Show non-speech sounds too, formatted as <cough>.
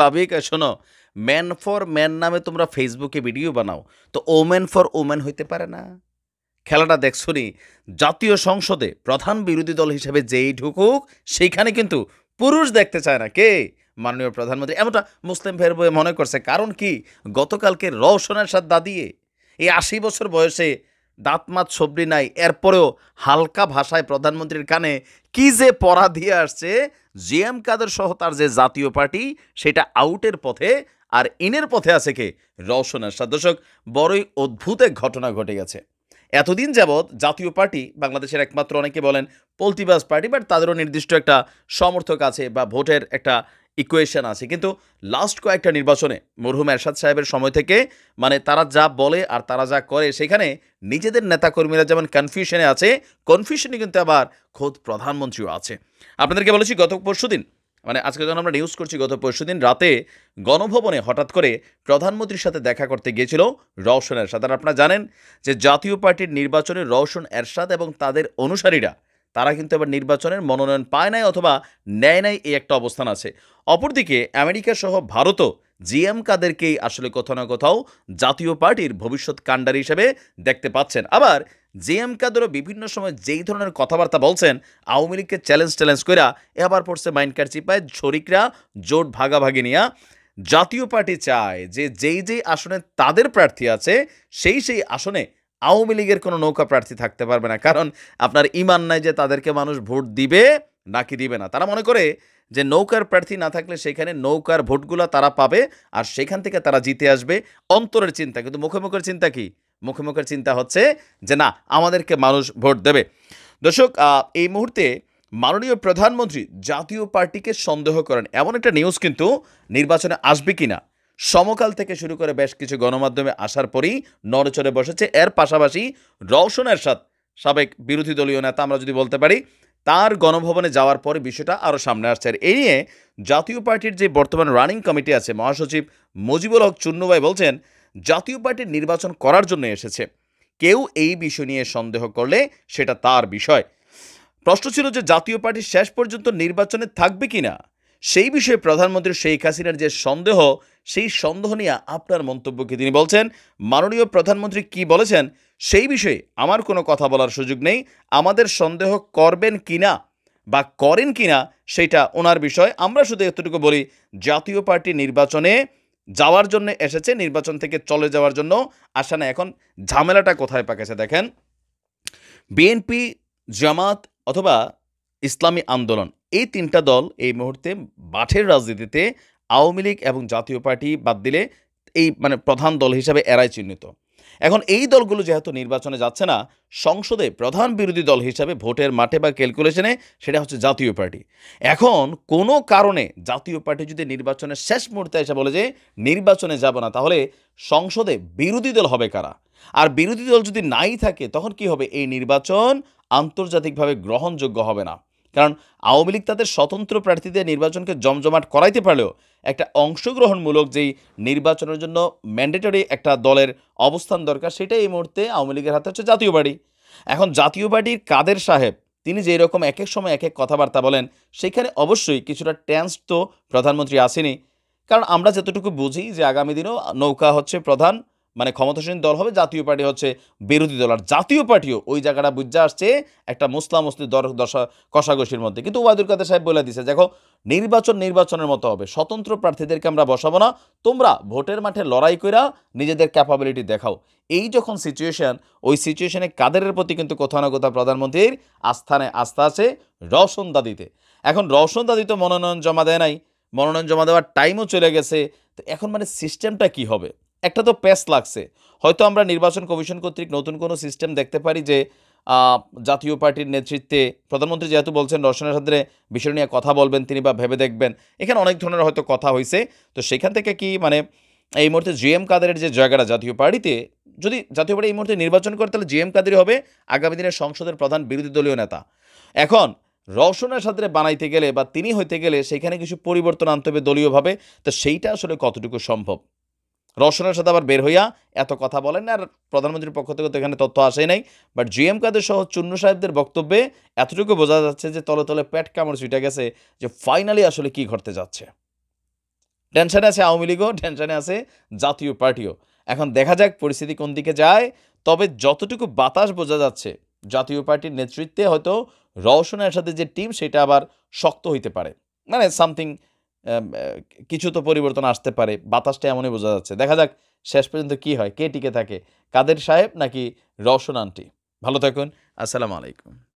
বাবিকা <laughs> শোনো man for man নামে তোমরা ফেসবুকে ভিডিও বানাও তো ওমেন ফর ওমেন হইতে পারে না খেলাটা দেখছো নি জাতীয় সংসদে প্রধান বিরোধী দল হিসেবে যেই ঢুকুক সেইখানে কিন্তু পুরুষ দেখতে চায় না কে মাননীয় প্রধানমন্ত্রী এমনটা মুসলিম ফের বয়ে মনে করছে কারণ কি গতকালকে রওশনের দা দিয়ে এই আশি বছর বয়সে দাঁতমাত সবরি নাই এরপরেও হালকা ভাষায় প্রধানমন্ত্রীর কানে কি যে পড়া দিয়ে আসছে জি এম কাদের সহ তার যে জাতীয় পার্টি সেটা আউটের পথে আর ইনের পথে আছে কে রওশন আশা দর্শক বড়ই অদ্ভুত এক ঘটনা ঘটে গেছে এতদিন যাবৎ জাতীয় পার্টি বাংলাদেশের একমাত্র অনেকে বলেন পলতিবাস পার্টি বাট তাদেরও নির্দিষ্ট একটা সমর্থক আছে বা ভোটের একটা ইকুয়েশন আছে কিন্তু লাস্ট কয়েকটা নির্বাচনে মরহুম এরশাদ সাহেবের সময় থেকে মানে তারা যা বলে আর তারা যা করে সেখানে নিজেদের নেতাকর্মীরা যেমন কনফিউশনে আছে কনফিউশনে কিন্তু আবার খোদ প্রধানমন্ত্রীও আছে আপনাদেরকে বলেছি গত পরশু দিন মানে আজকে যখন আমরা নিউজ করছি গত পরশু দিন রাতে গণভবনে হঠাৎ করে প্রধানমন্ত্রীর সাথে দেখা করতে গিয়েছিল রওশন এরশাদ আর আপনারা জানেন যে জাতীয় পার্টির নির্বাচনে রওশন এরশাদ এবং তাদের অনুসারীরা তারা কিন্তু এবার নির্বাচনের মনোনয়ন পায় নাই অথবা নেয় নাই এই একটা অবস্থান আছে অপরদিকে আমেরিকা সহ ভারতও জিএম কাদেরকেই আসলে কোথাও না কোথাও জাতীয় পার্টির ভবিষ্যৎ কাণ্ডারি হিসেবে দেখতে পাচ্ছেন আবার এম কাদেরও বিভিন্ন সময় যেই ধরনের কথাবার্তা বলছেন আওয়ামী লীগকে চ্যালেঞ্জ ট্যালেঞ্জ করিয়া এবার পড়ছে মাইনকার চিপায় শরিকরা জোট ভাগাভাগি নিয়া জাতীয় পার্টি চায় যে যেই যেই আসনে তাদের প্রার্থী আছে সেই সেই আসনে আওয়ামী লীগের কোনো নৌকা প্রার্থী থাকতে পারবে না কারণ আপনার ইমান নাই যে তাদেরকে মানুষ ভোট দিবে নাকি দিবে না তারা মনে করে যে নৌকার প্রার্থী না থাকলে সেখানে নৌকার ভোটগুলো তারা পাবে আর সেখান থেকে তারা জিতে আসবে অন্তরের চিন্তা কিন্তু মুখে মুখের চিন্তা কি মুখে মুখের চিন্তা হচ্ছে যে না আমাদেরকে মানুষ ভোট দেবে দর্শক এই মুহূর্তে মাননীয় প্রধানমন্ত্রী জাতীয় পার্টিকে সন্দেহ করেন এমন একটা নিউজ কিন্তু নির্বাচনে আসবে কি না সমকাল থেকে শুরু করে বেশ কিছু গণমাধ্যমে আসার পরই নড়চড়ে বসেছে এর পাশাপাশি রওশন এরশাদ সাবেক বিরোধী দলীয় নেতা আমরা যদি বলতে পারি তার গণভবনে যাওয়ার পরে বিষয়টা আরও সামনে আসছে আর এই নিয়ে জাতীয় পার্টির যে বর্তমান রানিং কমিটি আছে মহাসচিব মুজিবুল হক চুন্নুভাই বলছেন জাতীয় পার্টির নির্বাচন করার জন্য এসেছে কেউ এই বিষয় নিয়ে সন্দেহ করলে সেটা তার বিষয় প্রশ্ন ছিল যে জাতীয় পার্টি শেষ পর্যন্ত নির্বাচনে থাকবে কি না সেই বিষয়ে প্রধানমন্ত্রী শেখ হাসিনার যে সন্দেহ সেই সন্দেহ নিয়ে আপনার মন্তব্যকে তিনি বলছেন মাননীয় প্রধানমন্ত্রী কি বলেছেন সেই বিষয়ে আমার কোনো কথা বলার সুযোগ নেই আমাদের সন্দেহ করবেন কি না বা করেন কি না সেটা ওনার বিষয় আমরা শুধু এতটুকু বলি জাতীয় পার্টি নির্বাচনে যাওয়ার জন্য এসেছে নির্বাচন থেকে চলে যাওয়ার জন্য আসা না এখন ঝামেলাটা কোথায় পাকেছে দেখেন বিএনপি জামাত অথবা ইসলামী আন্দোলন এই তিনটা দল এই মুহূর্তে মাঠের রাজনীতিতে আওয়ামী লীগ এবং জাতীয় পার্টি বাদ দিলে এই মানে প্রধান দল হিসাবে এরাই চিহ্নিত এখন এই দলগুলো যেহেতু নির্বাচনে যাচ্ছে না সংসদে প্রধান বিরোধী দল হিসাবে ভোটের মাঠে বা ক্যালকুলেশনে সেটা হচ্ছে জাতীয় পার্টি এখন কোনো কারণে জাতীয় পার্টি যদি নির্বাচনের শেষ মুহূর্তে এসে বলে যে নির্বাচনে যাব না তাহলে সংসদে বিরোধী দল হবে কারা আর বিরোধী দল যদি নাই থাকে তখন কি হবে এই নির্বাচন আন্তর্জাতিকভাবে গ্রহণযোগ্য হবে না কারণ আওয়ামী লীগ তাদের স্বতন্ত্র প্রার্থীদের নির্বাচনকে জমজমাট করাইতে পারলেও একটা অংশগ্রহণমূলক যেই নির্বাচনের জন্য ম্যান্ডেটরি একটা দলের অবস্থান দরকার সেটাই এই মুহূর্তে আওয়ামী লীগের হাতে হচ্ছে জাতীয় পার্টি এখন জাতীয় পার্টির কাদের সাহেব তিনি যে এরকম এক এক সময় এক এক কথাবার্তা বলেন সেখানে অবশ্যই কিছুটা ট্যান্স তো প্রধানমন্ত্রী আসেনি কারণ আমরা যতটুকু বুঝি যে আগামী দিনেও নৌকা হচ্ছে প্রধান মানে ক্ষমতাসীন দল হবে জাতীয় পার্টি হচ্ছে বিরোধী দল আর জাতীয় পার্টিও ওই জায়গাটা বুঝে আসছে একটা মুসলাম দর দশা কষাকষির মধ্যে কিন্তু ওবায়দুল কাদের সাহেব বলে দিছে দেখো নির্বাচন নির্বাচনের মতো হবে স্বতন্ত্র প্রার্থীদেরকে আমরা বসাবো না তোমরা ভোটের মাঠে লড়াই করে নিজেদের ক্যাপাবিলিটি দেখাও এই যখন সিচুয়েশান ওই সিচুয়েশানে কাদেরের প্রতি কিন্তু কোথাও না কোথাও প্রধানমন্ত্রীর আস্থানে আস্থা আছে রওশন দাদিতে এখন রওশন দাদি তো মনোনয়ন জমা দেয় নাই মনোনয়ন জমা দেওয়ার টাইমও চলে গেছে তো এখন মানে সিস্টেমটা কি হবে একটা তো প্যাস লাগছে হয়তো আমরা নির্বাচন কমিশন কর্তৃক নতুন কোনো সিস্টেম দেখতে পারি যে জাতীয় পার্টির নেতৃত্বে প্রধানমন্ত্রী যেহেতু বলছেন রসনের সাথে বিষয় নিয়ে কথা বলবেন তিনি বা ভেবে দেখবেন এখানে অনেক ধরনের হয়তো কথা হয়েছে তো সেখান থেকে কি মানে এই মুহূর্তে জি এম কাদেরের যে জায়গাটা জাতীয় পার্টিতে যদি জাতীয় পার্টি এই মুহূর্তে নির্বাচন করে তাহলে জি এম কাদেরই হবে আগামী দিনের সংসদের প্রধান বিরোধী দলীয় নেতা এখন রসনের সাথে বানাইতে গেলে বা তিনি হইতে গেলে সেখানে কিছু পরিবর্তন আনতে হবে দলীয়ভাবে তো সেইটা আসলে কতটুকু সম্ভব রওশনের সাথে আবার বের হইয়া এত কথা বলেন আর প্রধানমন্ত্রীর পক্ষ থেকে তো এখানে তথ্য আসে নাই বাট জি এম কাদের সহ চুন্ন সাহেবদের বক্তব্যে এতটুকু বোঝা যাচ্ছে যে তলে তলে প্যাট কামড় ছুটে গেছে যে ফাইনালি আসলে কি ঘটতে যাচ্ছে টেনশানে আছে আওয়ামী লীগও টেনশানে আছে জাতীয় পার্টিও এখন দেখা যাক পরিস্থিতি কোন দিকে যায় তবে যতটুকু বাতাস বোঝা যাচ্ছে জাতীয় পার্টির নেতৃত্বে হয়তো রওশনের সাথে যে টিম সেটা আবার শক্ত হইতে পারে মানে সামথিং কিছু তো পরিবর্তন আসতে পারে বাতাসটা এমনই বোঝা যাচ্ছে দেখা যাক শেষ পর্যন্ত কি হয় কে টিকে থাকে কাদের সাহেব নাকি রওশন আন্টি ভালো থাকুন আসসালামু আলাইকুম